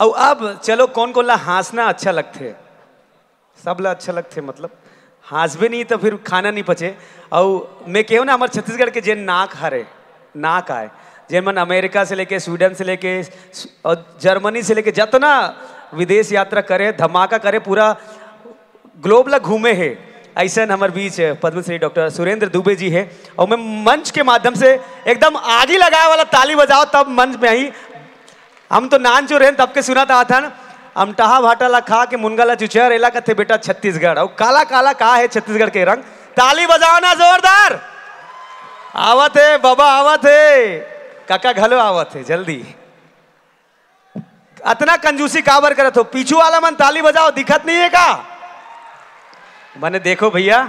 और अब चलो कौन कौन ला हंसना अच्छा लगते सब ला अच्छा लगते मतलब हंसबे नहीं तो फिर खाना नहीं पचे और मैं कहूँ ना हमारे छत्तीसगढ़ के जेन नाक हरे नाक आए जेन मन अमेरिका से लेके स्वीडन से लेके और जर्मनी से लेके जितना विदेश यात्रा करे धमाका करे पूरा ग्लोब ला घूमे है ऐसा हमारे बीच पद्मश्री डॉक्टर सुरेंद्र दुबे जी है और मैं मंच के माध्यम से एकदम आगे लगाए वाला ताली बजाओ तब मंच में ही हम तो नान चोर रहे तब के सुना था था ना हम अमटहा भाटाला खा के मुनगाला चुचहर एला का थे बेटा छत्तीसगढ़ और काला काला कहा है छत्तीसगढ़ के रंग ताली बजाना जोरदार आवत है बाबा आवत है काका घलो आवत है जल्दी अतना कंजूसी काबर करत हो पीछू वाला मन ताली बजाओ दिखत नहीं है का मैंने देखो भैया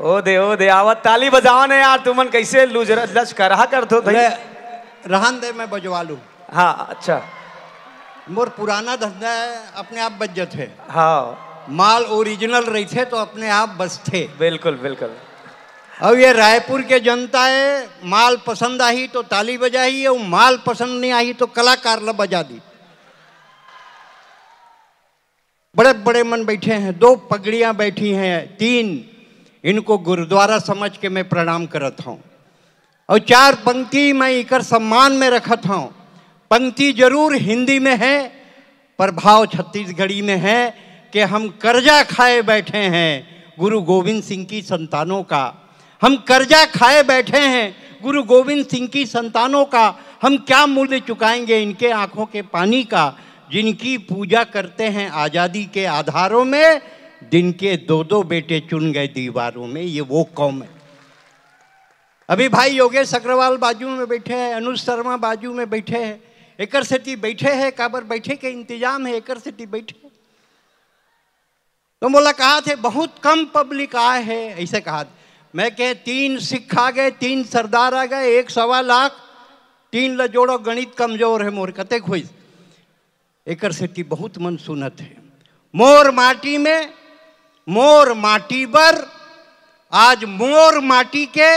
ओ दे ओ दे आवत ताली बजाओ ना यार तुमन कैसे लूज लच करा कर दो रहन दे मैं बजवा लूँ हाँ अच्छा मोर पुराना धंधा अपने आप बच जाते हाँ माल ओरिजिनल रही थे तो अपने आप थे बिल्कुल बिल्कुल अब ये रायपुर के जनता है माल पसंद आई तो ताली बजाई और माल पसंद नहीं आई तो कलाकार ल बजा दी बड़े बड़े मन बैठे हैं दो पगड़ियां बैठी हैं तीन इनको गुरुद्वारा समझ के मैं प्रणाम करता हूँ और चार पंक्ति मैं इकर सम्मान में रखता हूँ पंक्ति जरूर हिंदी में है पर भाव छत्तीसगढ़ी में है कि हम कर्जा खाए बैठे हैं गुरु गोविंद सिंह की संतानों का हम कर्जा खाए बैठे हैं गुरु गोविंद सिंह की संतानों का हम क्या मूल्य चुकाएंगे इनके आंखों के पानी का जिनकी पूजा करते हैं आज़ादी के आधारों में जिनके दो दो बेटे चुन गए दीवारों में ये वो कौम है अभी भाई योगेश अग्रवाल बाजू में बैठे हैं अनुज शर्मा बाजू में बैठे हैं एक सेती बैठे है काबर बैठे के इंतजाम है एक सेती बैठे तो बोला कहा थे बहुत कम पब्लिक आए है ऐसे कहा मैं कह तीन सिख आ गए तीन सरदार आ गए एक सवा लाख तीन ल जोड़ो गणित कमजोर है मोर कते हुई एकर सेती बहुत मन सुनत है मोर माटी में मोर माटी पर आज मोर माटी के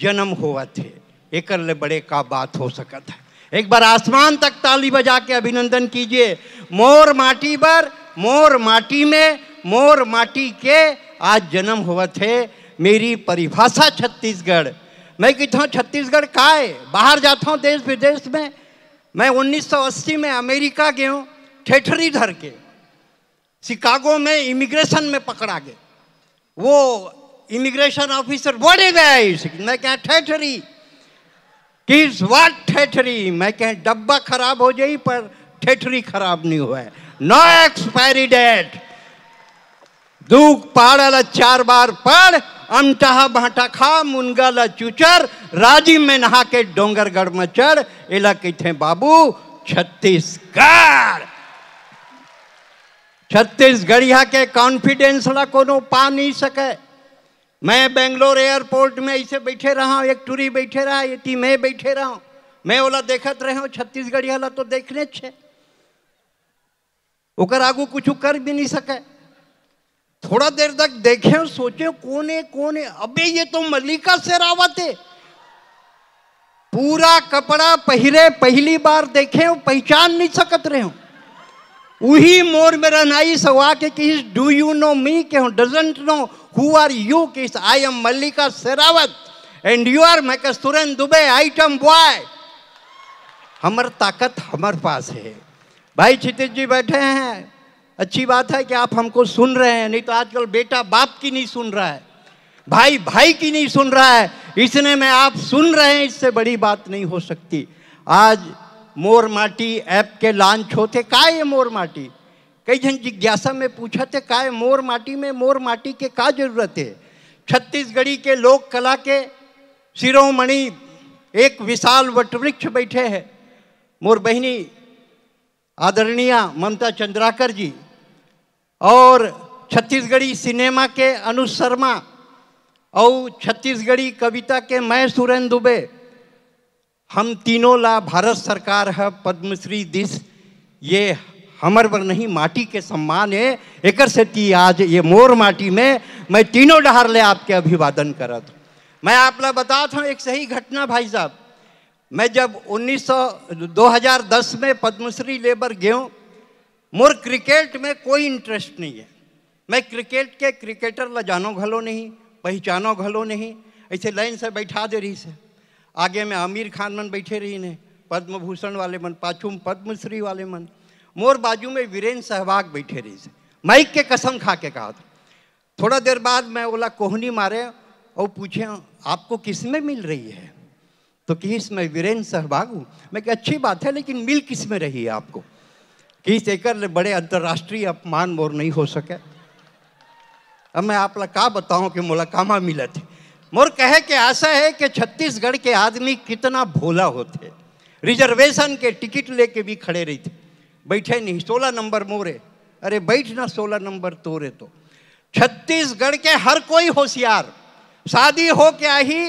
जन्म हुआ थे एक बड़े का बात हो सकता है एक बार आसमान तक ताली बजा के अभिनंदन कीजिए मोर माटी पर मोर माटी में मोर माटी के आज जन्म हुआ थे मेरी परिभाषा छत्तीसगढ़ मैं कहता हूँ छत्तीसगढ़ का है बाहर जाता हूँ देश विदेश में मैं 1980 में अमेरिका गया हूँ ठेठरी धर के शिकागो में इमिग्रेशन में पकड़ा गया वो इमिग्रेशन ऑफिसर बड़े गया मैं क्या ठेठरी कि इस बार ठेठरी मैं कह डब्बा खराब हो जाए पर ठेठरी खराब नहीं हुआ है नो एक्सपायरी डेट दुख पाड़ल चार बार पढ़ अमटाह भाटा खा मुनगा ल चुचर राजी में नहा के डोंगरगढ़ में चढ़ इला किथे बाबू छत्तीसगढ़ छत्तीसगढ़िया के कॉन्फिडेंस ला कोनो पा नहीं सके मैं बेंगलोर एयरपोर्ट में ऐसे बैठे रहा एक टूरी बैठे रहा ये मैं बैठे रहा मैं वाला देखत रहे हूँ छत्तीसगढ़ी वाला तो देखने छे ओकर आगू कुछ कर भी नहीं सके थोड़ा देर तक देखे सोचे कौन है कौन है अबे ये तो मल्लिका शेरावत है पूरा कपड़ा पहले पहली बार देखे पहचान नहीं सकत रहे हूँ वही मोर मेरा नाई सवा के किस डू यू नो मी के doesn't know who are you किस I am Mallika Sherawat and you are मैं कस्तूरन दुबे आइटम बॉय हमार ताकत हमारे पास है भाई क्षितिज जी बैठे हैं अच्छी बात है कि आप हमको सुन रहे हैं नहीं तो आजकल बेटा बाप की नहीं सुन रहा है भाई भाई की नहीं सुन रहा है इसने मैं आप सुन रहे हैं इससे बड़ी बात नहीं हो सकती आज मोर माटी ऐप के लॉन्च होते का ये मोर माटी कई जन जिज्ञासा में पूछा थे काय मोर माटी में मोर माटी के का जरूरत है छत्तीसगढ़ी के लोक कला के शिरोमणि एक विशाल वटवृक्ष बैठे हैं मोर बहिनी आदरणीय ममता चंद्राकर जी और छत्तीसगढ़ी सिनेमा के अनुज शर्मा और छत्तीसगढ़ी कविता के मैं सुरेंद्र दुबे हम तीनों ला भारत सरकार है पद्मश्री दिस ये हमर पर नहीं माटी के सम्मान है एक ती आज ये मोर माटी में मैं तीनों डहार ले आपके अभिवादन करत मैं आप ला बता था एक सही घटना भाई साहब मैं जब 1900 2010 में पद्मश्री लेबर गयो मोर क्रिकेट में कोई इंटरेस्ट नहीं है मैं क्रिकेट के क्रिकेटर ला जानो घलो नहीं पहचानो घलो नहीं ऐसे लाइन से बैठा दे रही से आगे में खान मन बैठे रही ने पद्म भूषण वाले मन पाछू में पद्मश्री वाले मन मोर बाजू में वीरेन्द्र सहवाग बैठे रही से माइक के कसम खा के कहा था थोड़ा देर बाद मैं बोला कोहनी मारे और पूछे आपको किस में मिल रही है तो किस में वीरेन्द्र सहवाग हूँ मैं कि अच्छी बात है लेकिन मिल किस में रही है आपको किस एक बड़े अंतर्राष्ट्रीय अपमान मोर नहीं हो सके अब मैं आप लोग कहा बताऊँ कि मोला कामा मिला थे मोर कहे के आशा है कि छत्तीसगढ़ के आदमी कितना भोला होते रिजर्वेशन के टिकट लेके भी खड़े रही थे बैठे नहीं सोलह नंबर मोरे अरे बैठ ना सोलह नंबर तोरे तो छत्तीसगढ़ के हर कोई होशियार शादी हो के ही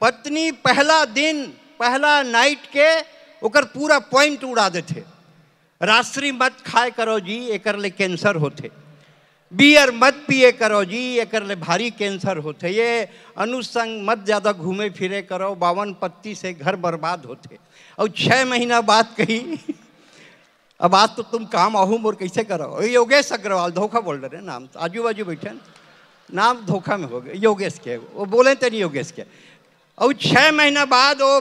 पत्नी पहला दिन पहला नाइट के ओकर पूरा पॉइंट उड़ा देते राष्ट्रीय मत खाए करो जी एक ले कैंसर होते बियर मत पिए करो जी एक भारी कैंसर होते ये अनुसंग मत ज़्यादा घूमे फिरे करो बावन पत्ती से घर बर्बाद होते और छः महीना बाद कही अब आज तो तुम काम आहो मोर कैसे करो योगेश अग्रवाल धोखा बोल रहे नाम आजू बाजू बैठे नाम धोखा में हो गए योगेश के वो बोले तो नहीं योगेश के और छः महीना बाद वो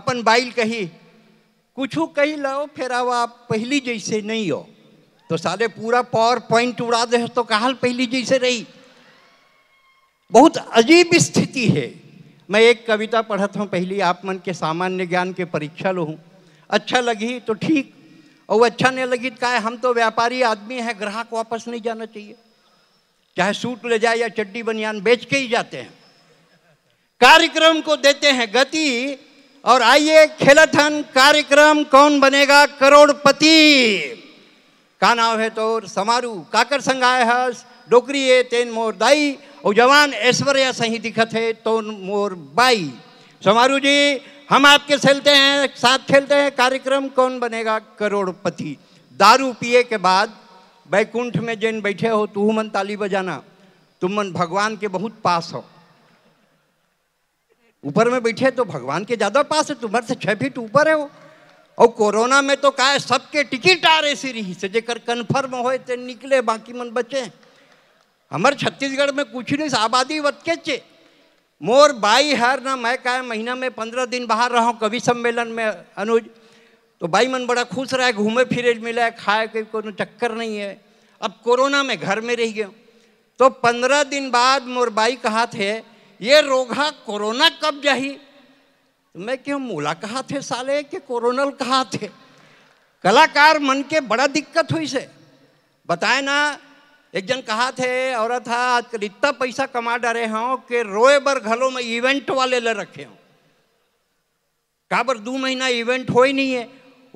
अपन बाइल कही कुछ कही लो आप पहली जैसे नहीं हो तो साले पूरा पावर पॉइंट उड़ा दे तो कहा पहली जैसे रही बहुत अजीब स्थिति है मैं एक कविता पढ़ता हूँ पहली आप मन के सामान्य ज्ञान के परीक्षा लो हूँ अच्छा लगी तो ठीक और अच्छा नहीं लगी तो हम तो व्यापारी आदमी हैं ग्राहक वापस नहीं जाना चाहिए चाहे सूट ले जाए या चड्डी बनियान बेच के ही जाते हैं कार्यक्रम को देते हैं गति और आइए खेलथन कार्यक्रम कौन बनेगा करोड़पति કાના तो समारू काकर संग आए हस डोकरी ડોકરીએ तेन मोर दाई और जवान ऐश्वर्या सही दिखत है तो मोर बाई समारू जी हम आपके खेलते हैं साथ खेलते हैं कार्यक्रम कौन बनेगा करोड़पति दारू पिए के बाद बैकुंठ में जैन बैठे हो तू मन ताली बजाना तुम मन भगवान के बहुत पास हो ऊपर में बैठे तो भगवान के ज़्यादा पास है तुम्हारे से छह फीट ऊपर है वो और कोरोना में तो कहा सबके टिकट आ रहे सीरी से जेकर कन्फर्म हो ते निकले बाकी मन बचे हमारे छत्तीसगढ़ में कुछ नहीं आबादी वत के चे मोर बाई हर ना मैं कहा महीना में पंद्रह दिन बाहर रहा हूँ कवि सम्मेलन में अनुज तो भाई मन बड़ा खुश रहा है घूमे फिरे मिला खाए के कोई चक्कर नहीं है अब कोरोना में घर में रह गया तो पंद्रह दिन बाद मोर बाई कहा थे ये रोगा कोरोना कब जाही मैं क्यों मूला कहा थे साले के कोरोनल कहा थे कलाकार मन के बड़ा दिक्कत हुई से बताए ना एक जन कहा थे औरत आज आजकल इतना पैसा कमा डरे हूँ कि रोए बर घरों में इवेंट वाले ले रखे हूँ कहा पर दो महीना इवेंट हो ही नहीं है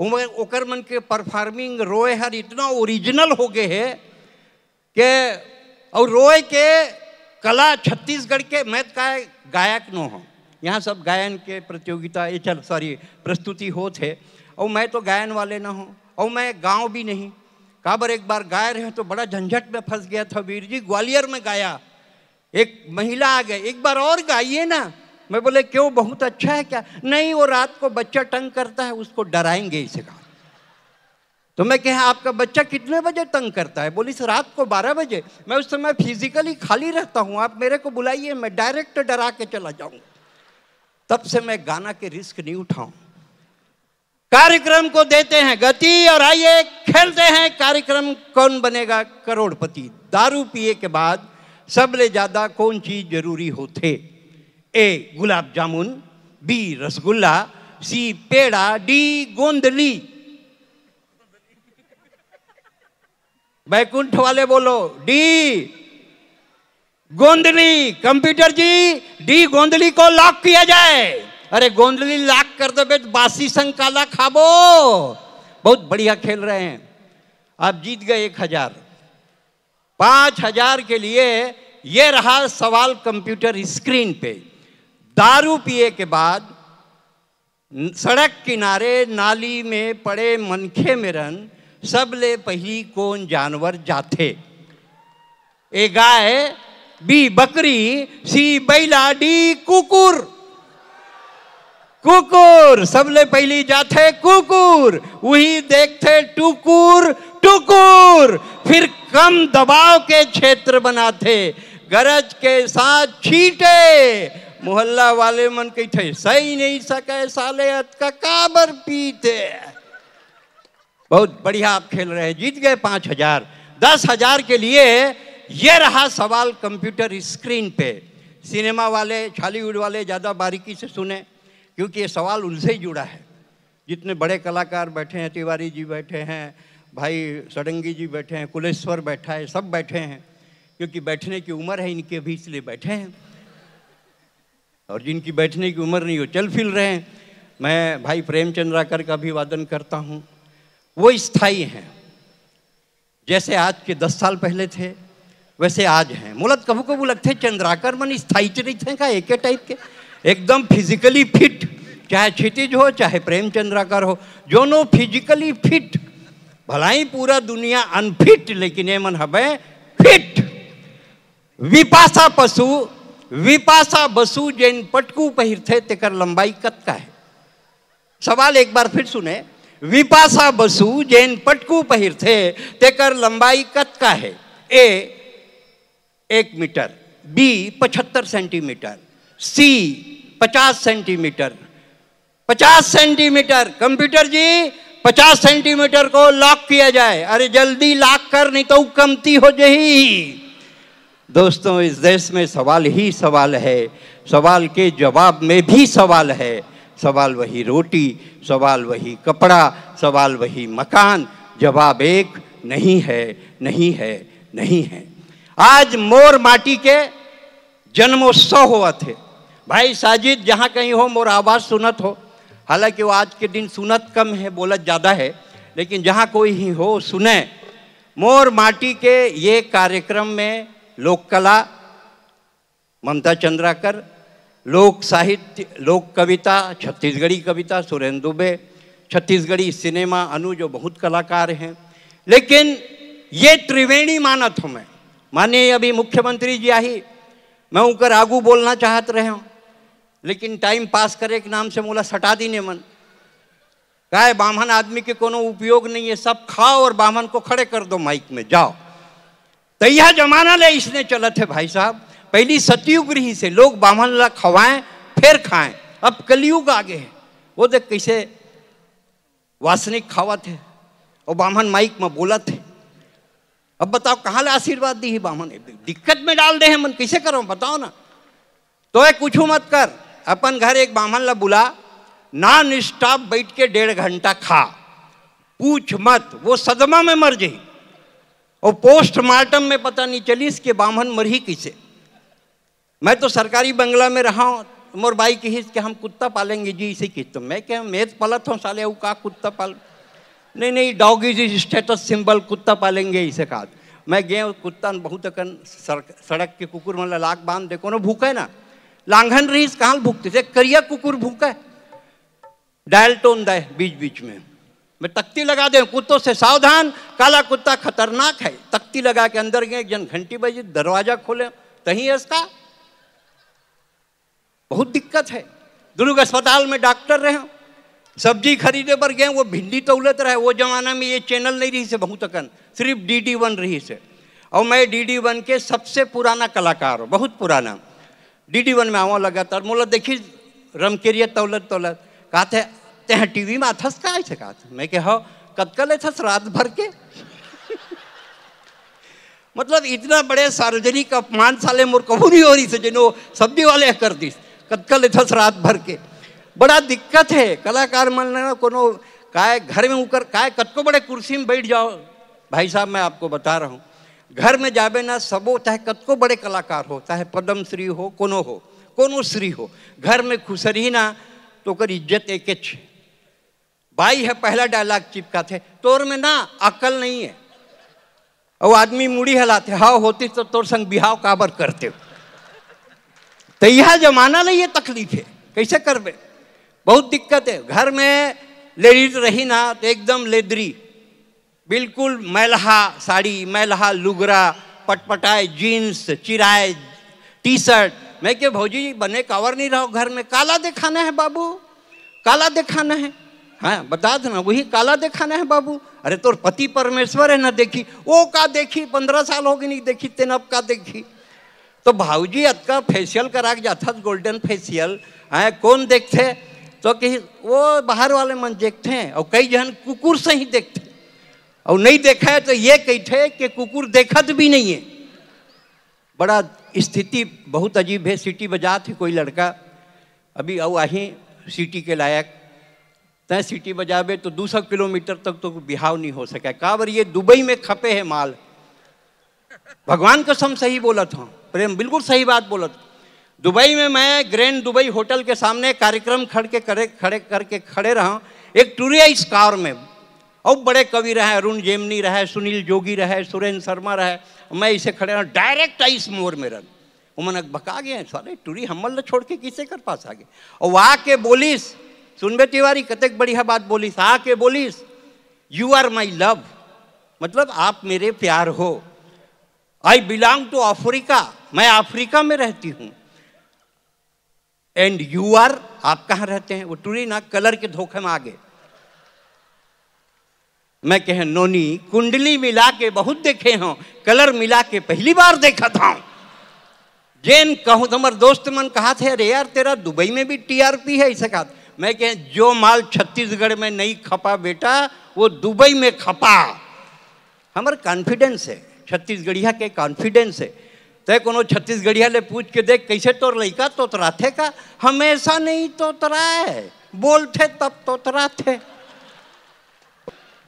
उमर ओकर मन के परफॉर्मिंग रोए हर इतना ओरिजिनल हो गए है कि और रोए के कला छत्तीसगढ़ के मैं का गायक नो हूँ यहाँ सब गायन के प्रतियोगिता ये चल सॉरी प्रस्तुति हो थे और मैं तो गायन वाले ना हूँ और मैं गाँव भी नहीं काबर एक बार गाय रहे तो बड़ा झंझट में फंस गया था वीर जी ग्वालियर में गाया एक महिला आ गए एक बार और गाइए ना मैं बोले क्यों बहुत अच्छा है क्या नहीं वो रात को बच्चा तंग करता है उसको डराएंगे इसे कहा तो मैं कह आपका बच्चा कितने बजे तंग करता है बोली सर रात को 12 बजे मैं उस समय फिजिकली खाली रहता हूँ आप मेरे को बुलाइए मैं डायरेक्ट डरा के चला जाऊँगा तब से मैं गाना के रिस्क नहीं उठाऊं कार्यक्रम को देते हैं गति और आइए खेलते हैं कार्यक्रम कौन बनेगा करोड़पति दारू पिए के बाद सबसे ज़्यादा कौन चीज़ जरूरी होते A gulab jamun B rasgulla C peda D गोंदली बैकुंठ वाले बोलो डी गोंदली कंप्यूटर जी डी गोंदली को लॉक किया जाए अरे गोंदली लॉक कर दो बेट बासी संग काला खाबो बहुत बढ़िया खेल रहे हैं आप जीत गए एक हजार पांच हजार के लिए यह रहा सवाल कंप्यूटर स्क्रीन पे दारू पिए के बाद सड़क किनारे नाली में पड़े मनखे में रन सब ले पही कौन जानवर जाते ए गाय बी बकरी सी बैला डी कुकुर कुकुर सबले पहली जाते कुकुर वही देखते टुकुर टुकुर फिर कम दबाव के क्षेत्र बनाते गरज के साथ छीटे मोहल्ला वाले मन कही सही नहीं सके साले अत का काबर पीते बहुत बढ़िया आप खेल रहे हैं जीत गए पांच हजार दस हजार के लिए ये रहा सवाल कंप्यूटर स्क्रीन पे सिनेमा वाले हॉलीवुड वाले ज़्यादा बारीकी से सुने क्योंकि ये सवाल उनसे ही जुड़ा है जितने बड़े कलाकार बैठे हैं तिवारी जी बैठे हैं भाई सडंगी जी बैठे हैं कुलेश्वर बैठा है सब बैठे हैं क्योंकि बैठने की उम्र है इनके भी इसलिए बैठे हैं और जिनकी बैठने की उम्र नहीं हो चल फिल रहे हैं मैं भाई प्रेमचंद्राकर का अभिवादन करता हूँ वो स्थाई हैं जैसे आज के दस साल पहले थे वैसे आज हैं मुलत कबू कबू लगते हैं चंद्राकर मन स्थायिचरित हैं का एक टाइप के एकदम फिजिकली फिट चाहे क्षितिज हो चाहे प्रेम चंद्राकर हो नो फिजिकली फिट भलाई पूरा दुनिया अनफिट लेकिन ये मन हबे फिट विपासा पशु विपासा बसु जैन पटकू पहिर थे तेकर लंबाई कत का है सवाल एक बार फिर सुने विपासा बसु जैन पटकू पहिर थे तेकर लंबाई कत का है ए एक मीटर बी पचहत्तर सेंटीमीटर सी पचास सेंटीमीटर पचास सेंटीमीटर कंप्यूटर जी पचास सेंटीमीटर को लॉक किया जाए अरे जल्दी लॉक कर नहीं तो कमती हो जा दोस्तों इस देश में सवाल ही सवाल है सवाल के जवाब में भी सवाल है सवाल वही रोटी सवाल वही कपड़ा सवाल वही मकान जवाब एक नहीं है नहीं है नहीं है आज मोर माटी के जन्मोत्सव हुआ थे भाई साजिद जहाँ कहीं हो मोर आवाज़ सुनत हो हालांकि वो आज के दिन सुनत कम है बोलत ज़्यादा है लेकिन जहाँ कोई ही हो सुने मोर माटी के ये कार्यक्रम में लोक कला ममता चंद्राकर लोक साहित्य लोक कविता छत्तीसगढ़ी कविता सुरेंद्र दुबे छत्तीसगढ़ी सिनेमा अनु जो बहुत कलाकार हैं लेकिन ये त्रिवेणी मानत हूँ मैं माननीय अभी मुख्यमंत्री जी आई मैं उनकर आगू बोलना चाहत रहे हूँ लेकिन टाइम पास करे के नाम से मोला सटा दी ने मन गाय ब्राह्मण आदमी के कोनो उपयोग नहीं है सब खाओ और ब्राह्मण को खड़े कर दो माइक में जाओ तैया जमाना ले इसने चलत है भाई साहब पहली सतयुग रही से लोग ब्राह्मण ला खवाएं फिर खाएं अब कलयुग आगे है वो देख कैसे वासनिक खावत है और ब्राह्मण माइक में बोलत है अब बताओ कहाँ आशीर्वाद दी बामन दिक्कत में डाल दे मन कैसे करो बताओ ना तो ये कुछ मत कर अपन घर एक बामन ला बुला नॉन स्टॉप बैठ के डेढ़ घंटा खा पूछ मत वो सदमा में मर जाए और पोस्टमार्टम में पता नहीं चली इसके बामन मर ही किसे मैं तो सरकारी बंगला में रहा हूँ मोर बाई कही हिस्स हम कुत्ता पालेंगे जी इसी तो मैं क्या मेज तो पलत हूँ साले का कुत्ता पाल नहीं नहीं dog is is status symbol कुत्ता पालेंगे इसे कहा मैं गए कुत्ता बहुत अकन सड़क के कुकुर मतलब लाक बांध देखो ना भूखा है ना लांघन रही कहाँ भूखते थे करिया कुकुर भूखा है डायल टोन तो दे बीच बीच में मैं तख्ती लगा दे कुत्तों से सावधान काला कुत्ता खतरनाक है तख्ती लगा के अंदर गए जन घंटी बजी दरवाजा खोले तही है इसका बहुत दिक्कत है दुर्ग अस्पताल में डॉक्टर रहे सब्जी खरीदे पर गए वो भिंडी तौलत तो रहे वो ज़माना में ये चैनल नहीं रही से बहुत अकन सिर्फ डी डी वन रही से और मैं डी डी वन के सबसे पुराना कलाकार हूँ बहुत पुराना डी डी वन में आवा लगातार मोला देखी रमकेरिया तौलत तौलत कहा थे हैं टी वी में अथस का ऐसे कहा था मैं कद हाँ, कतकल थस रात भर के मतलब इतना बड़े सार्वजनिक अपमान साले मोर कबूरी हो रही से जिनो सब्जी वाले कर दी कतकल थस रात भर के बड़ा दिक्कत है कलाकार मन को काय घर में उकर काय कतको बड़े कुर्सी में बैठ जाओ भाई साहब मैं आपको बता रहा हूँ घर में जाबे ना सबो चाहे कतको बड़े कलाकार हो चाहे पद्मश्री श्री हो कोनो हो कोनो श्री हो घर में खुशरी ना तो कर इज्जत एक भाई है पहला डायलॉग चिपका थे तोर में ना अकल नहीं है और आदमी मुड़ी हलाते हाव होती तो तोर संग बिहाव काबर करते हो तो यह जमाना नहीं ये तकलीफ है कैसे करबे बहुत दिक्कत है घर में लेडीज रही ना तो एकदम लेदरी बिल्कुल मैलहा साड़ी मैलहा लुगरा पटपटाए जीन्स चिराए टी शर्ट मैं क्या भौजी बने कवर नहीं रहो घर में काला दिखाना है बाबू काला दिखाना है हाँ बता देना वही काला दिखाना है बाबू अरे तो पति परमेश्वर है ना देखी वो का देखी पंद्रह साल हो गई नहीं देखी तेन अब का देखी तो भाऊजी अतका फेशियल करा के जाता गोल्डन फेशियल हाँ कौन देखते तो कहीं वो बाहर वाले मन देखते हैं और कई जन कुकुर से ही देखते और नहीं देखा है तो ये कहते कि कुकुर देखत भी नहीं है बड़ा स्थिति बहुत अजीब है सिटी बजा थी कोई लड़का अभी और आही सिटी के लायक तय सिटी बजावे तो दो सौ किलोमीटर तक तो बिहाव नहीं हो सका का बर ये दुबई में खपे है माल भगवान कसम सही बोलत हूँ प्रेम बिल्कुल सही बात बोलत हूँ दुबई में मैं ग्रैंड दुबई होटल के सामने कार्यक्रम खड़ के करे खड़े करके खड़े रहा एक इस कार में और बड़े कवि रहे अरुण जेमनी रहे सुनील जोगी रहे सुरेंद्र शर्मा रहे मैं इसे खड़े रहा डायरेक्ट आई इस मोर में रन वो मन भका गए सारे टूरी हमल छोड़ के किसे कर पास आ गए और वहाँ के बोलिस सुनबे तिवारी कतक बढ़िया बात बोलीस आ के बोलिस यू आर माई लव मतलब आप मेरे प्यार हो आई बिलोंग टू अफ्रीका मैं अफ्रीका में रहती हूँ एंड यू आर आप कहां रहते हैं वो टूरी ना कलर के धोखे में आगे मैं कहे नोनी कुंडली मिला के बहुत देखे हों कलर मिला के पहली बार देखा था जेन कहूं तो मेरे दोस्त मन कहा थे अरे यार तेरा दुबई में भी टीआरपी है इसे कहा मैं कहे जो माल छत्तीसगढ़ में नहीं खपा बेटा वो दुबई में खपा हमारे कॉन्फिडेंस है छत्तीसगढ़िया के कॉन्फिडेंस है तय को छत्तीसगढ़िया ले पूछ के देख कैसे तोर लड़का तोतरा थे का हमेशा नहीं तोतरा है बोल थे तब तोतरा थे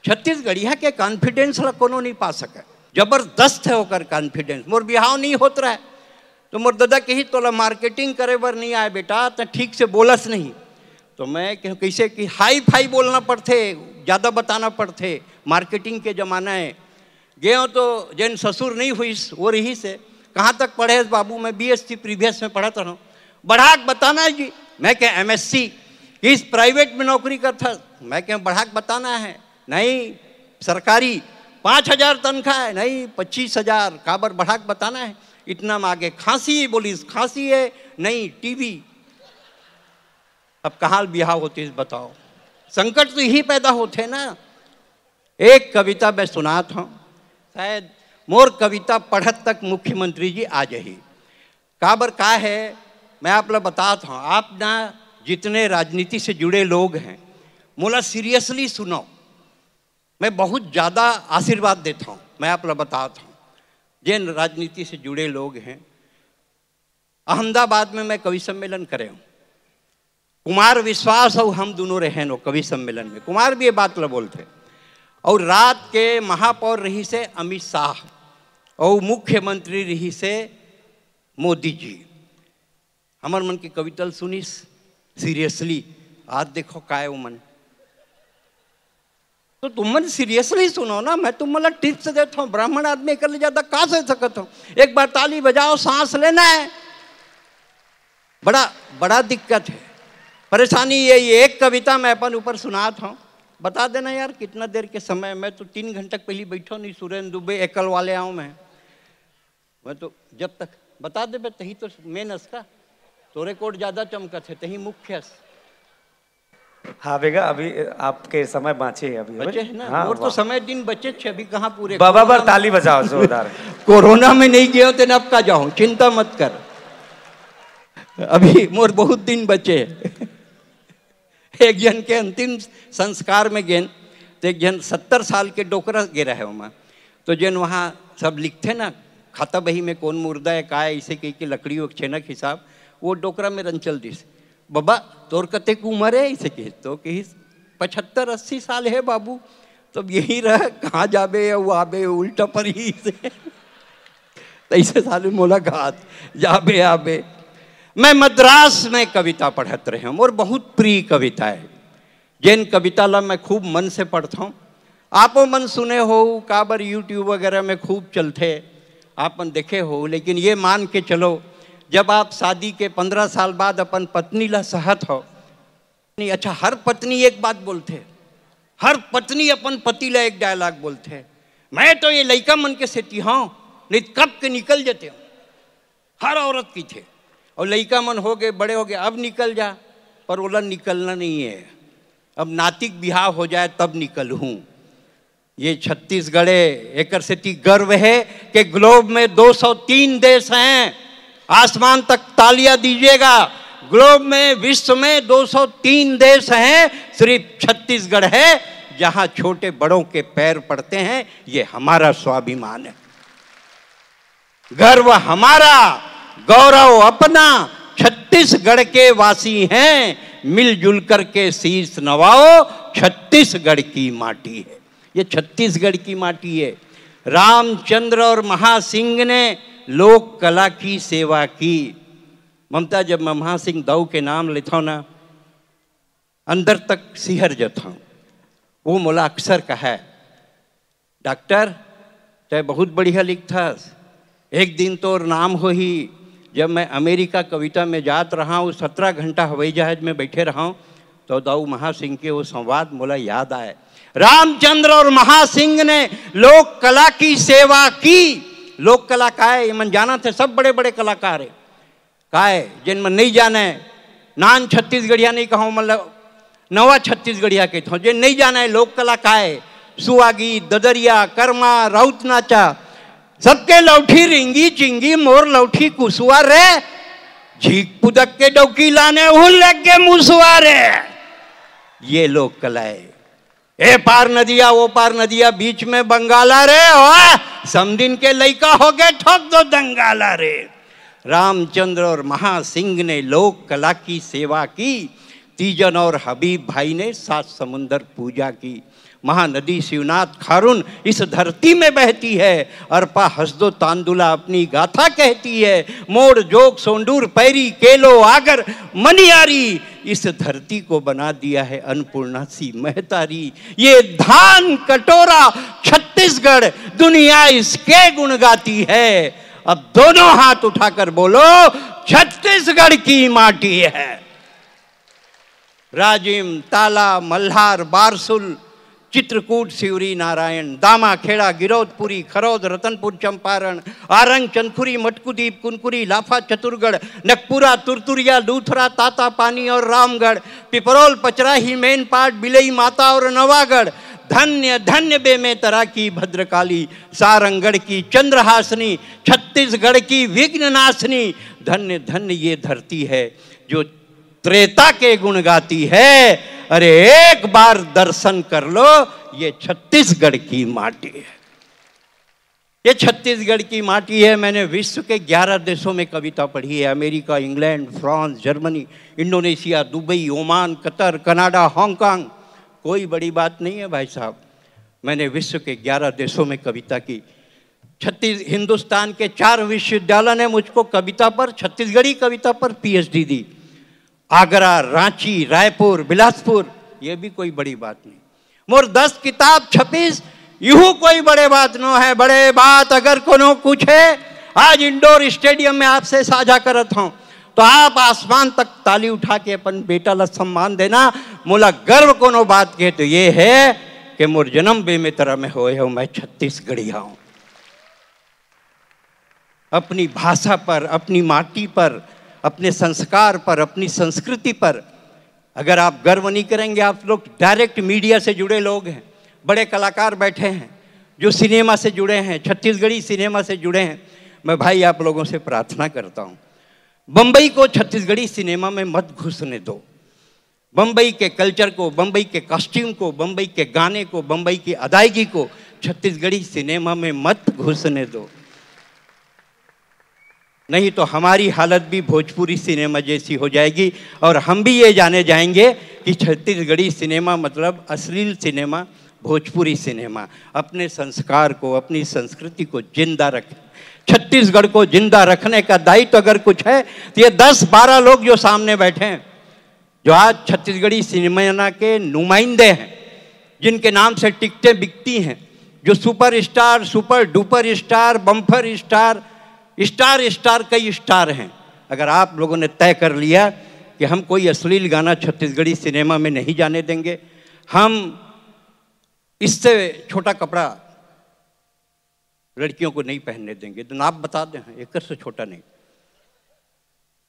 छत्तीसगढ़िया के कॉन्फिडेंस ला कोनो नहीं पा सके जबरदस्त है होकर कॉन्फिडेंस मोर बिहाव नहीं होत रहा तो मोर दादा के ही तोला मार्केटिंग करे बर नहीं आए बेटा तो ठीक से बोलस नहीं तो मैं कैसे कि हाई फाई बोलना पड़ते ज़्यादा बताना पड़ते मार्केटिंग के ज़माना है गए तो जैन ससुर नहीं हुई वो रही से कहाँ तक पढ़े बाबू मैं बी एस सी प्रीवियस में पढ़ा था बढ़ाक बताना है जी मैं क्या एम एस सी इस प्राइवेट में नौकरी करता मैं क्या बढ़ाक बताना है नहीं सरकारी पाँच हजार तनख्वाह है नहीं पच्चीस हजार काबर बढ़ाक बताना है इतना आगे खांसी बोली खांसी है नहीं टीवी अब कहाँ बिहा होती बताओ संकट तो यही पैदा होते ना एक कविता मैं सुना था शायद मोर कविता पढ़त तक मुख्यमंत्री जी आ जाही काबर का है मैं आप लोग बताता हूँ आप ना जितने राजनीति से जुड़े लोग हैं मोला सीरियसली सुनो मैं बहुत ज़्यादा आशीर्वाद देता हूँ मैं आप लोग बताता हूँ जिन राजनीति से जुड़े लोग हैं अहमदाबाद में मैं कवि सम्मेलन करे हूँ कुमार विश्वास और हम दोनों रहे नो कवि सम्मेलन में कुमार भी ये बात बोलते और रात के महापौर रही से अमित शाह और मुख्यमंत्री रही से मोदी जी हमार मन की कविता सुनीस सीरियसली आज देखो काय वो मन तो तुम मन सीरियसली सुनो ना मैं तुम मतलब टिप्स देता हूँ ब्राह्मण आदमी कर ले जाता कहा से सकता हूँ एक बार ताली बजाओ सांस लेना है बड़ा बड़ा दिक्कत है परेशानी ये ये एक कविता मैं अपन ऊपर सुना था बता देना यार कितना देर के समय मैं तो तीन घंटे पहले बैठो नहीं सुरेंद्र दुबे एकल वाले आऊँ मैं मैं तो जब तक बता दे तही तो मेन का तोरे कोट ज्यादा चमका थे तही मुख्य हाँ बेगा अभी आपके समय बांचे है अभी बचे है ना हाँ, और तो समय दिन बचे थे अभी कहाँ पूरे बाबा बार ताली बजाओ जोरदार कोरोना में नहीं गया तो अब का जाऊँ चिंता मत कर अभी मोर बहुत दिन बचे एक जन के अंतिम संस्कार में गेन तो एक जन सत्तर साल के डोकरा गिरा है वहाँ तो जन वहाँ सब लिखते ना खाता बही में कौन मुर्दा है का इसे कही के लकड़ी और छेनक हिसाब वो डोकरा में रंचल दिस बाबा तोर कतेक उम्र है इसे कही तो कही पचहत्तर अस्सी साल है बाबू तब यही रह कहाँ जाबे या वो आबे उल्टा पर ही तो इसे तैसे साल मुलाकात जाबे आबे मैं मद्रास में कविता पढ़त रहे हूँ और बहुत प्रिय कविता है जैन कविता ला मैं खूब मन से पढ़ता हूँ आपो मन सुने हो काबर यूट्यूब वगैरह में खूब चलते आपन देखे हो लेकिन ये मान के चलो जब आप शादी के पंद्रह साल बाद अपन पत्नी ला सहत हो नहीं अच्छा हर पत्नी एक बात बोलते हर पत्नी अपन पति ला एक डायलॉग बोलते मैं तो ये लड़का मन के सेती हूँ नहीं तो कब के निकल जाते हूँ हर औरत की थे और लड़का मन हो गए बड़े हो गए अब निकल जा पर बोला निकलना नहीं है अब नातिक बिहाव हो जाए तब निकल हूँ ये छत्तीसगढ़ एक गर्व है कि ग्लोब में 203 देश हैं आसमान तक तालियां दीजिएगा ग्लोब में विश्व में 203 देश हैं सिर्फ छत्तीसगढ़ है जहां छोटे बड़ों के पैर पड़ते हैं ये हमारा स्वाभिमान है गर्व हमारा गौरव अपना छत्तीसगढ़ के वासी हैं मिलजुल करके शीर्ष नवाओ छत्तीसगढ़ की माटी है ये छत्तीसगढ़ की माटी है रामचंद्र और महासिंह ने लोक कला की सेवा की ममता जब मैं महासिंह दाऊ के नाम लेता ना अंदर तक सिहर जता वो मोला अक्सर कहा है डॉक्टर चाहे बहुत बढ़िया लिखता एक दिन तो नाम हो ही जब मैं अमेरिका कविता में जात रहा हूँ सत्रह घंटा हवाई जहाज में बैठे रहा हूँ तो दाऊ महासिंह के वो संवाद मोला याद आए रामचंद्र और महासिंह ने लोक कला की सेवा की लोक कला का है मन जाना थे सब बड़े बड़े कलाकार है का है जिनमें नहीं जाने नान छत्तीसगढ़िया नहीं कहूँ मतलब नवा छत्तीसगढ़िया के थो जिन नहीं जाना है लोक कला का है सुहागी ददरिया कर्मा राउत नाचा सबके लौठी रिंगी चिंगी मोर लौठी कुसुआ रे झीक पुदक के डौकी लाने हुल लग के मुसुआ रे ये लोक कला है ए पार नदिया वो पार नदिया बीच में बंगाला रे हो समदिन के लैका हो गए ठोक दो दंगाला रे रामचंद्र और महासिंह ने लोक कला की सेवा की तीजन और हबीब भाई ने सात समुंदर पूजा की महानदी शिवनाथ खारुन इस धरती में बहती है अरपा हसदो तांदुला अपनी गाथा कहती है मोड़ जोग सोंडूर पैरी केलो आगर मनियारी इस धरती को बना दिया है अन्नपूर्णा सी महतारी ये धान कटोरा छत्तीसगढ़ दुनिया इसके गुण गाती है अब दोनों हाथ उठाकर बोलो छत्तीसगढ़ की माटी है राजिम ताला मल्हार बारसुल चित्रकूट सिवरी नारायण दामा खेड़ा गिरौदपुरी खरौद रतनपुर चंपारण आरंग चंदपुरी मटकुदीप कुनकुरी लाफा चतुरगढ़ नकपुरा तुरतुरिया लूथरा ताता पानी और रामगढ़ पिपरौल पचराही पार्ट बिलई माता और नवागढ़ धन्य धन्य बे में तरा की भद्रकाली सारंगढ़ की चंद्रहासनी छत्तीसगढ़ की विघ्ननाशनी धन्य धन्य ये धरती है जो त्रेता के गुण गाती है अरे एक बार दर्शन कर लो ये छत्तीसगढ़ की माटी है ये छत्तीसगढ़ की माटी है मैंने विश्व के 11 देशों में कविता पढ़ी है America England France Germany Indonesia Dubai Oman Qatar Canada Hong Kong कोई बड़ी बात नहीं है भाई साहब मैंने विश्व के 11 देशों में कविता की छत्तीस हिंदुस्तान के चार विश्वविद्यालय ने मुझको कविता पर छत्तीसगढ़ी कविता पर पीएचडी दी आगरा रांची रायपुर बिलासपुर ये भी कोई बड़ी बात नहीं मोर दस किताब छपीस यू कोई बड़े बात नो है बड़े बात अगर कोनो कुछ है आज इंडोर स्टेडियम में आपसे साझा करत हूँ तो आप आसमान तक ताली उठा के अपन बेटा ला सम्मान देना मोला गर्व कोनो बात के तो ये है कि मोर जन्म बेमेतरा में हो मैं छत्तीसगढ़िया हूँ अपनी भाषा पर अपनी माटी पर अपने संस्कार पर अपनी संस्कृति पर अगर आप गर्व नहीं करेंगे आप लोग डायरेक्ट मीडिया से जुड़े लोग हैं बड़े कलाकार बैठे हैं जो सिनेमा से जुड़े हैं छत्तीसगढ़ी सिनेमा से जुड़े हैं मैं भाई आप लोगों से प्रार्थना करता हूँ बम्बई को छत्तीसगढ़ी सिनेमा में मत घुसने दो बम्बई के कल्चर को बम्बई के कॉस्ट्यूम को बम्बई के गाने को बम्बई की अदायगी को छत्तीसगढ़ी सिनेमा में मत घुसने दो नहीं तो हमारी हालत भी भोजपुरी सिनेमा जैसी हो जाएगी और हम भी ये जाने जाएंगे कि छत्तीसगढ़ी सिनेमा मतलब अश्लील सिनेमा भोजपुरी सिनेमा अपने संस्कार को अपनी संस्कृति को जिंदा रख छत्तीसगढ़ को जिंदा रखने का दायित्व तो अगर कुछ है तो ये दस बारह लोग जो सामने बैठे हैं जो आज छत्तीसगढ़ी सिनेमा के नुमाइंदे हैं जिनके नाम से टिकटें बिकती हैं जो super star super duper star bumper star star star कई स्टार हैं अगर आप लोगों ने तय कर लिया कि हम कोई अश्लील गाना छत्तीसगढ़ी सिनेमा में नहीं जाने देंगे हम इससे छोटा कपड़ा लड़कियों को नहीं पहनने देंगे तो आप बता दें हाँ, एक से छोटा नहीं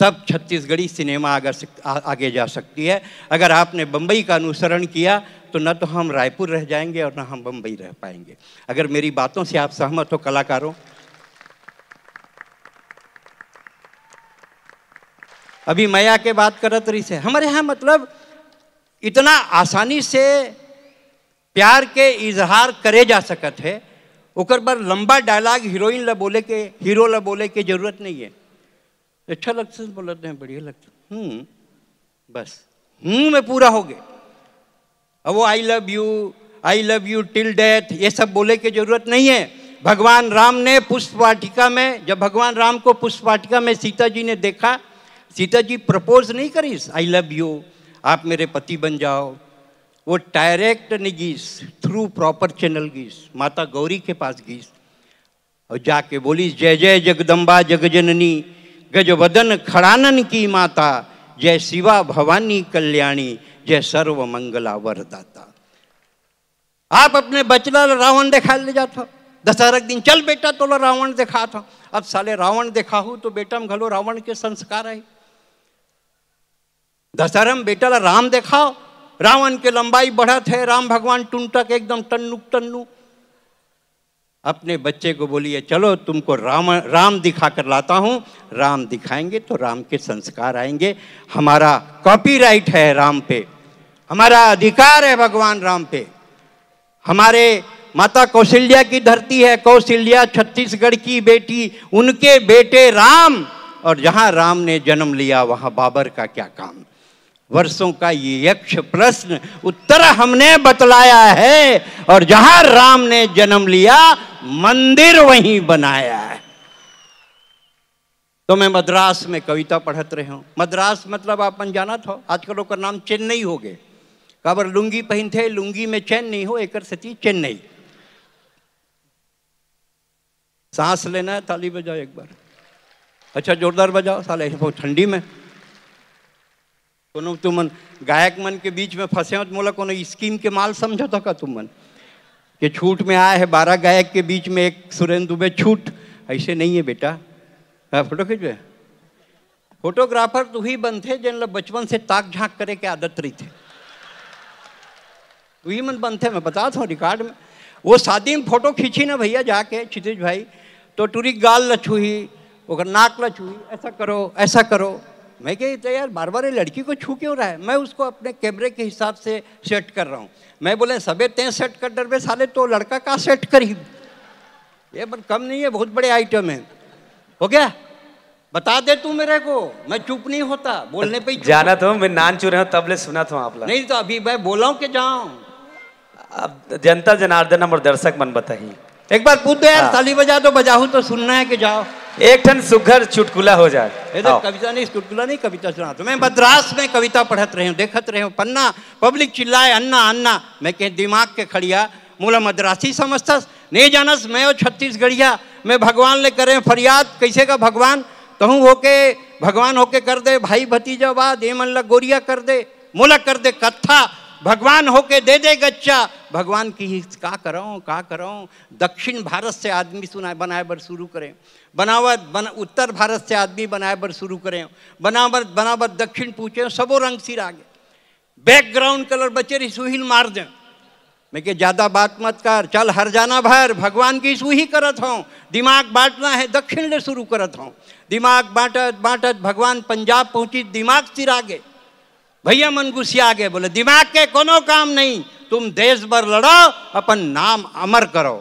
तब छत्तीसगढ़ी सिनेमा आगे आगे जा सकती है अगर आपने बम्बई का अनुसरण किया तो न तो हम रायपुर रह जाएंगे और न हम बम्बई रह पाएंगे अगर मेरी बातों से आप सहमत हो कलाकारों अभी मैया के बात करत रही से हमारे यहाँ मतलब इतना आसानी से प्यार के इजहार करे जा सकत है ओकर पर लंबा डायलॉग हीरोइन ला बोले के हीरो ला बोले के जरूरत नहीं है अच्छा लगता है बोलते हैं बढ़िया लगता हूँ हम्म, बस हूँ हम्म में पूरा हो गया अब वो I love you I love you till death ये सब बोले की जरूरत नहीं है भगवान राम ने पुष्प वाटिका में जब भगवान राम को पुष्प वाटिका में सीता जी ने देखा सीता जी प्रपोज नहीं करी आई लव यू आप मेरे पति बन जाओ वो डायरेक्ट नहीं गीस थ्रू प्रॉपर चैनल गीस माता गौरी के पास गीस और जाके बोली जय जय जगदम्बा जगजननी गजवदन खड़ानन की माता जय शिवा भवानी कल्याणी जय सर्व मंगला वरदाता आप अपने बचला रावण दिखा ले जाता दशहरा दिन चल बेटा तो रावण दिखा था अब साले रावण देखा हो तो बेटा में घलो रावण के संस्कार है दशरम बेटा ला राम देखाओ रावण के लंबाई बढ़त है राम भगवान टुनटक एकदम टन्नुक टन्नु अपने बच्चे को बोलिए चलो तुमको राम राम दिखा कर लाता हूँ राम दिखाएंगे तो राम के संस्कार आएंगे हमारा कॉपीराइट है राम पे हमारा अधिकार है भगवान राम पे हमारे माता कौशल्या की धरती है कौशल्या छत्तीसगढ़ की बेटी उनके बेटे राम और जहाँ राम ने जन्म लिया वहाँ बाबर का क्या काम वर्षों का ये यक्ष प्रश्न उत्तर हमने बतलाया है और जहां राम ने जन्म लिया मंदिर वहीं बनाया है तो मैं मद्रास में कविता पढ़त रहे हूं मद्रास मतलब आपन जाना था आजकल का नाम चेन्नई हो गए काबर लुंगी पहन थे लुंगी में चैन नहीं हो एक सती चेन्नई सांस लेना है ताली बजाओ एक बार अच्छा जोरदार बजाओ साले ठंडी में कोनो तुमन गायक मन के बीच में फंसे हो तो मोला कोनो स्कीम के माल समझो था का तुमन के छूट में आए है बारह गायक के बीच में एक सुरेंद्र दुबे छूट ऐसे नहीं है बेटा हाँ, फोटो खींचो फोटोग्राफर तू तो ही बनते जिन लोग बचपन से ताक झांक करे के आदत रही थे तू तो ही मन बनते मैं बता था रिकॉर्ड में वो शादी में फोटो खींची ना भैया जाके क्षितिज भाई तो टूरी गाल लछुही ओकर नाक लछुही ऐसा करो ऐसा करो मैं कह तो यार बार बार ये लड़की को छू क्यों रहा है मैं उसको अपने कैमरे के हिसाब से सेट कर रहा हूँ मैं बोले सबे तें सेट कर डर में साले तो लड़का का सेट करी ये पर कम नहीं है बहुत बड़े आइटम है हो गया बता दे तू मेरे को मैं चुप नहीं होता बोलने पे जाना तो मैं नान चू रहा हूँ तबले सुना था तो आप नहीं तो अभी मैं बोला हूँ कि जाऊँ अब जनता जनार्दन और दर्शक मन बताइए एक बार पूछ दो यार हाँ। ताली बजा दो बजाऊ तो सुनना है कि जाओ एक ठन सुघर चुटकुला हो जाए कविता नहीं चुटकुला नहीं कविता सुना तो मैं मद्रास में कविता पढ़त रहे हूँ देखत रहे हूँ पन्ना पब्लिक चिल्लाए अन्ना अन्ना मैं कह दिमाग के खड़िया मोला मद्रासी समझता नहीं जानस मैं वो छत्तीसगढ़िया मैं भगवान ले करें फरियाद कैसे का भगवान कहूँ तो होके भगवान होके कर दे भाई भतीजा बाद ए मन ला गोरिया कर दे मुला कर दे कथा भगवान होके दे दे गच्चा भगवान की ही का करो का करो दक्षिण भारत से आदमी सुना बनाए बर शुरू करें बनावत बन उत्तर भारत से आदमी बनाए बर शुरू करें बनावत बनावत दक्षिण पूछे सबो रंग सिर आगे बैकग्राउंड कलर बचे रही सुहिल मार दें मैं के ज़्यादा बात मत कर चल हर जाना भर भगवान की सुही करत हूँ दिमाग बांटना है दक्षिण ने शुरू करत हूँ दिमाग बांटत बांटत भगवान पंजाब पहुंची दिमाग सिर आगे भैया मन घुसिया आगे बोले दिमाग के कोनो काम नहीं तुम देश भर लड़ो अपन नाम अमर करो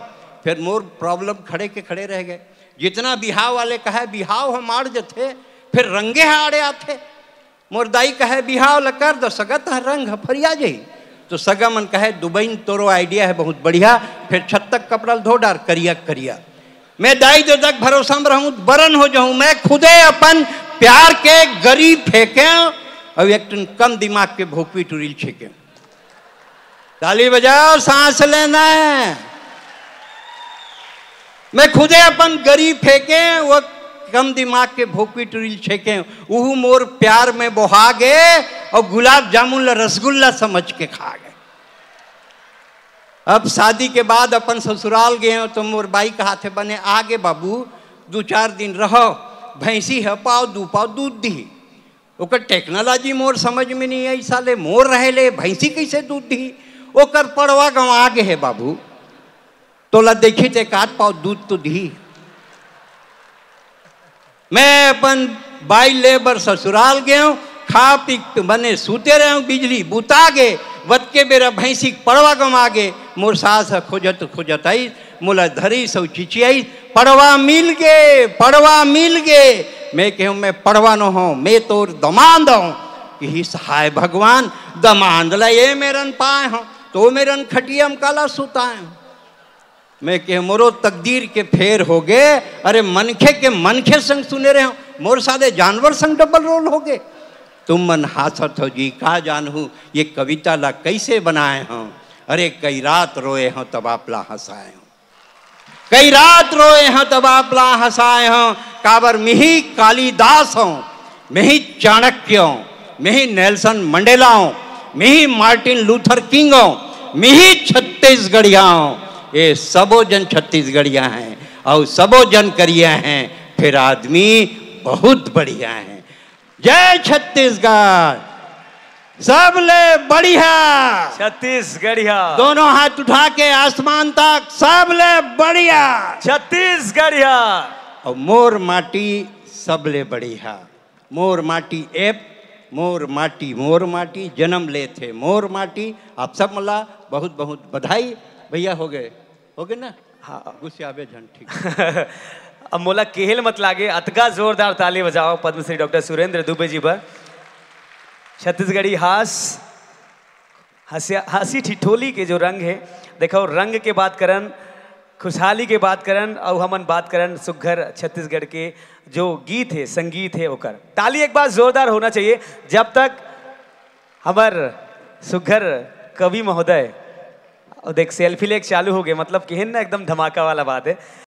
फिर मोर प्रॉब्लम खड़े के खड़े रह गए जितना बिहाव वाले कहे बिहाव हम आड़ थे फिर रंगे हाड़े आते मोर दाई कहे बिहाव लकर दो सगत रंग फरिया जाई तो सगा मन कहे दुबई तोरो आइडिया है बहुत बढ़िया फिर छत तक कपड़ा धो डार करिया करिया मैं दाई जो तक भरोसा में रहूं बरन हो जाऊं मैं खुदे अपन प्यार के गरीब फेंके टन कम दिमाग के भोपी टूरिल छिके ताली बजाओ सांस लेना है मैं खुदे अपन गरीब फेंके वो कम दिमाग के भोपी टूरिल छेके वह मोर प्यार में बोहा गए और गुलाब जामुन ला रसगुल्ला समझ के खा गए अब शादी के बाद अपन ससुराल गए तो मोर बाई कहा थे बने आगे बाबू दो चार दिन रहो भैंसी है पाओ दो पाओ दूध दी ओकर टेक्नोलॉजी मोर समझ में नहीं आई साले मोर रहे ले भैंसी कैसे दूध दी ओकर पड़वा गंवा गए है बाबू तोला देखी ते काट पाओ दूध तो दी मैं अपन बाई लेबर ससुराल गए खा पी तो बने सूते रहे बिजली बुता गए बत के बेरा भैंसी पड़वा गंवा गए मोर सास खोजत खोजत आई मोला धरी सौ आई पड़वा मिल गए पड़वा मिल गए मैं कहूं मैं पढ़वा नो हूं मैं तो દમાન દઉં यही सहाय भगवान दमांद ये मेरन पाए हो तो मेरन खटियम काला सुताए हो मैं कह मोरो तकदीर के फेर हो गए अरे मनखे के मनखे संग सुने रहे हो मोर सादे जानवर संग डबल रोल हो गए तुम मन हासत हो जी का जानू ये कविता ला कैसे बनाए हो अरे कई रात रोए हो तब आप ला हंसाए हो कई रात रोए हैं तब ला हंसाए हों काबर मिही कालीदास मैं ही चाणक्य मैं ही नेल्सन मंडेला मैं ही मार्टिन लूथर किंग मैं ही छत्तीसगढ़िया हूँ ये सबो जन छत्तीसगढ़िया हैं और सबो जन करिया हैं फिर आदमी बहुत बढ़िया हैं जय छत्तीसगढ़ सबले बढ़िया छत्तीसगढ़िया दोनों हाथ उठा के आसमान तक सबले बढ़िया छत्तीसगढ़िया और मोर माटी सबले बढ़िया मोर माटी एप मोर माटी मोर माटी जन्म ले थे मोर माटी आप सब मला बहुत बहुत बधाई भैया हो गए हो गए ना हाँ गुस्से आवे झन ठीक अब मोला केहल मत लागे अतका जोरदार ताली बजाओ पद्मश्री डॉक्टर सुरेंद्र दुबे जी पर छत्तीसगढ़ी हास हंसिया हंसी ठिठोली के जो रंग है देखो रंग के बात करन खुशहाली के बात करन और हमन बात करन सुघर छत्तीसगढ़ के जो गीत है संगीत है ओकर ताली एक बार जोरदार होना चाहिए जब तक हमार सुघर कवि महोदय और देख सेल्फी लेक चालू हो गए मतलब केहन ना एकदम धमाका वाला बात है